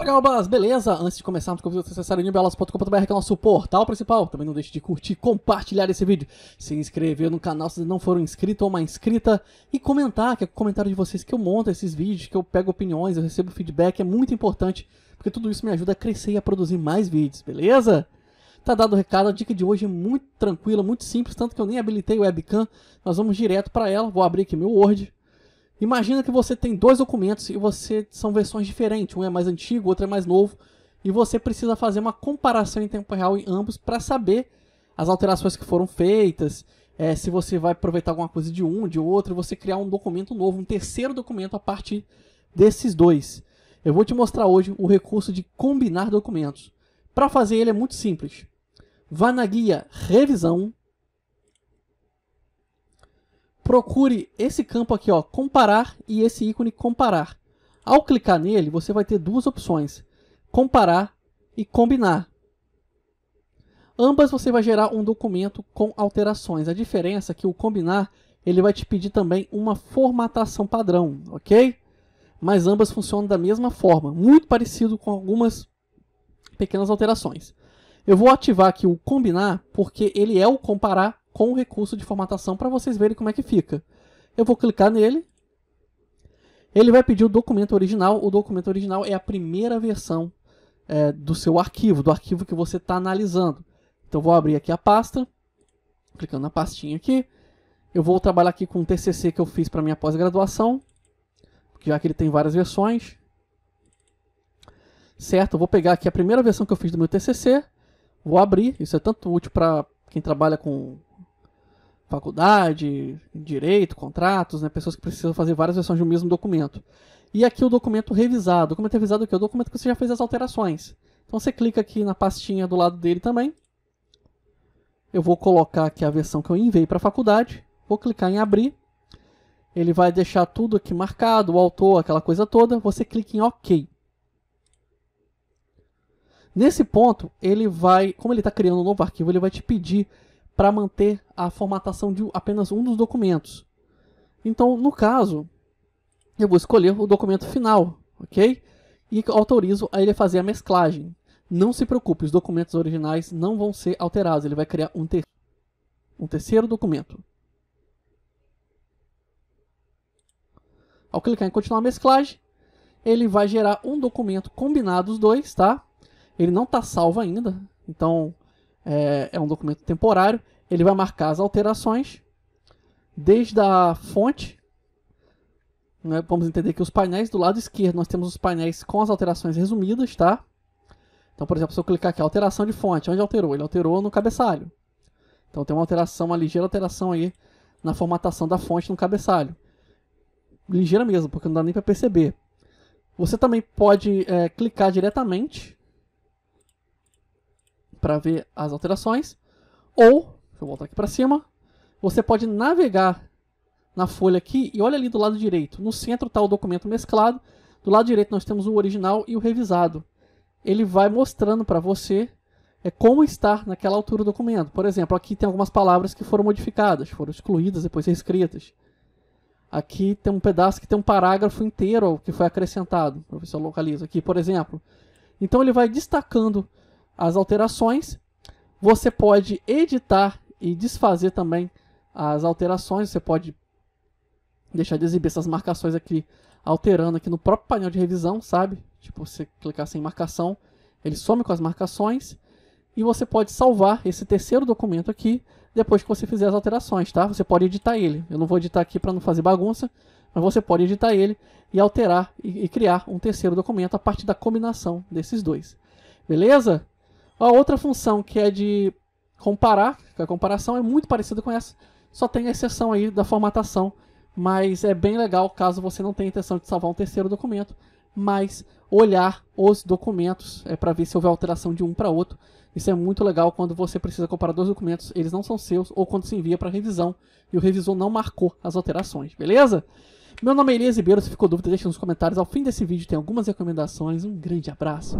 Fala galbas, beleza? Antes de começarmos, convido vocês a acessarem newbelas.com.br, que é o nosso portal principal. Também não deixe de curtir, compartilhar esse vídeo, se inscrever no canal se não for um inscrito ou uma inscrita e comentar, que é o comentário de vocês que eu monto esses vídeos, que eu pego opiniões, eu recebo feedback, é muito importante, porque tudo isso me ajuda a crescer e a produzir mais vídeos, beleza? Tá dado o recado, a dica de hoje é muito tranquila, muito simples, tanto que eu nem habilitei o webcam. Nós vamos direto para ela, vou abrir aqui meu Word. Imagina que você tem dois documentos e você são versões diferentes, um é mais antigo, outro é mais novo, e você precisa fazer uma comparação em tempo real em ambos para saber as alterações que foram feitas, é, se você vai aproveitar alguma coisa de um, de outro, você criar um documento novo, um terceiro documento a partir desses dois. Eu vou te mostrar hoje o recurso de combinar documentos. Para fazer ele é muito simples. Vá na guia Revisão, procure esse campo aqui, ó, comparar e esse ícone comparar. Ao clicar nele, você vai ter duas opções, comparar e combinar. Ambas você vai gerar um documento com alterações. A diferença é que o combinar, ele vai te pedir também uma formatação padrão, ok? Mas ambas funcionam da mesma forma, muito parecido com algumas pequenas alterações. Eu vou ativar aqui o combinar, porque ele é o comparar com o recurso de formatação para vocês verem como é que fica. Eu vou clicar nele. Ele vai pedir o documento original. O documento original é a primeira versão é, do seu arquivo, do arquivo que você está analisando. Então vou abrir aqui a pasta, clicando na pastinha aqui. Eu vou trabalhar aqui com o TCC que eu fiz para minha pós-graduação, já que ele tem várias versões. Certo, eu vou pegar aqui a primeira versão que eu fiz do meu TCC, vou abrir, isso é tanto útil para quem trabalha com faculdade, direito, contratos, né, pessoas que precisam fazer várias versões de um mesmo documento. E aqui o documento revisado. O documento revisado é o que? O documento que você já fez as alterações. Então você clica aqui na pastinha do lado dele também. Eu vou colocar aqui a versão que eu enviei para a faculdade. Vou clicar em abrir. Ele vai deixar tudo aqui marcado, o autor, aquela coisa toda. Você clica em OK. Nesse ponto, ele vai, como ele está criando um novo arquivo, ele vai te pedir para manter a formatação de apenas um dos documentos. Então, no caso, eu vou escolher o documento final, ok? E autorizo a ele fazer a mesclagem. Não se preocupe, os documentos originais não vão ser alterados, ele vai criar um, ter um terceiro documento. Ao clicar em continuar a mesclagem, ele vai gerar um documento combinado os dois, tá? Ele não está salvo ainda, então é, é um documento temporário, ele vai marcar as alterações desde a fonte. Né? Vamos entender que os painéis do lado esquerdo nós temos os painéis com as alterações resumidas, tá? Então, por exemplo, se eu clicar aqui, alteração de fonte, onde alterou? Ele alterou no cabeçalho. Então tem uma alteração, uma ligeira alteração aí na formatação da fonte no cabeçalho. Ligeira mesmo, porque não dá nem para perceber. Você também pode é, clicar diretamente para ver as alterações, ou, deixa eu voltar aqui para cima, você pode navegar na folha aqui e olha ali do lado direito. No centro está o documento mesclado, do lado direito nós temos o original e o revisado. Ele vai mostrando para você é como estar naquela altura do documento. Por exemplo, aqui tem algumas palavras que foram modificadas, foram excluídas, depois reescritas. Aqui tem um pedaço que tem um parágrafo inteiro que foi acrescentado. se professor localiza aqui, por exemplo. Então ele vai destacando as alterações. Você pode editar e desfazer também as alterações. Você pode deixar de exibir essas marcações aqui, alterando aqui no próprio painel de revisão, sabe? Tipo, você clicar sem marcação, ele some com as marcações. E você pode salvar esse terceiro documento aqui depois que você fizer as alterações, tá? Você pode editar ele. Eu não vou editar aqui para não fazer bagunça, mas você pode editar ele e alterar e, e criar um terceiro documento a partir da combinação desses dois. Beleza? A outra função que é de comparar, que a comparação é muito parecida com essa, só tem a exceção aí da formatação, mas é bem legal caso você não tenha intenção de salvar um terceiro documento, mas olhar os documentos é para ver se houver alteração de um para outro. Isso é muito legal quando você precisa comparar dois documentos, eles não são seus, ou quando se envia para revisão e o revisor não marcou as alterações, beleza? Meu nome é Elias Ribeiro, se ficou dúvida deixa nos comentários. Ao fim desse vídeo tem algumas recomendações, um grande abraço!